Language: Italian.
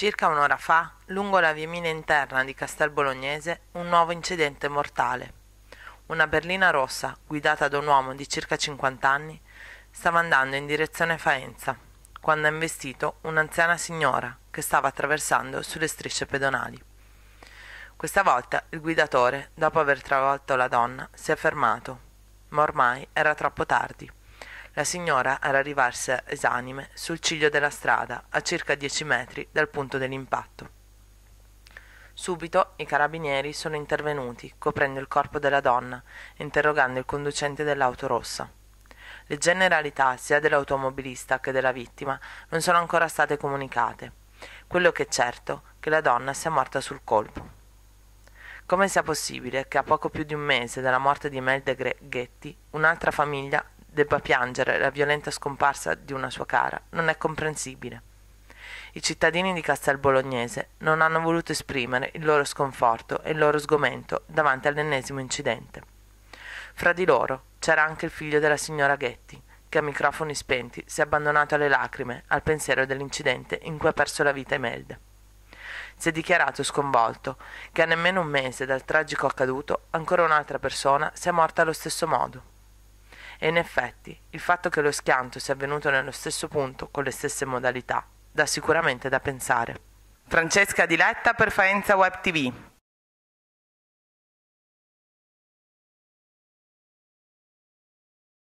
Circa un'ora fa, lungo la viamina interna di Castel Bolognese, un nuovo incidente mortale. Una berlina rossa, guidata da un uomo di circa 50 anni, stava andando in direzione Faenza, quando ha investito un'anziana signora che stava attraversando sulle strisce pedonali. Questa volta il guidatore, dopo aver travolto la donna, si è fermato, ma ormai era troppo tardi. La signora era rivarsa esanime sul ciglio della strada, a circa dieci metri dal punto dell'impatto. Subito i carabinieri sono intervenuti, coprendo il corpo della donna, interrogando il conducente dell'auto rossa. Le generalità sia dell'automobilista che della vittima non sono ancora state comunicate. Quello che è certo è che la donna sia morta sul colpo. Come sia possibile che a poco più di un mese dalla morte di Imelda Ghetti un'altra famiglia debba piangere la violenta scomparsa di una sua cara non è comprensibile. I cittadini di Castel Bolognese non hanno voluto esprimere il loro sconforto e il loro sgomento davanti all'ennesimo incidente. Fra di loro c'era anche il figlio della signora Ghetti, che a microfoni spenti si è abbandonato alle lacrime al pensiero dell'incidente in cui ha perso la vita Imelda. Si è dichiarato sconvolto che a nemmeno un mese dal tragico accaduto ancora un'altra persona sia morta allo stesso modo. E in effetti, il fatto che lo schianto sia avvenuto nello stesso punto, con le stesse modalità, dà sicuramente da pensare. Francesca Diletta per Faenza Web TV.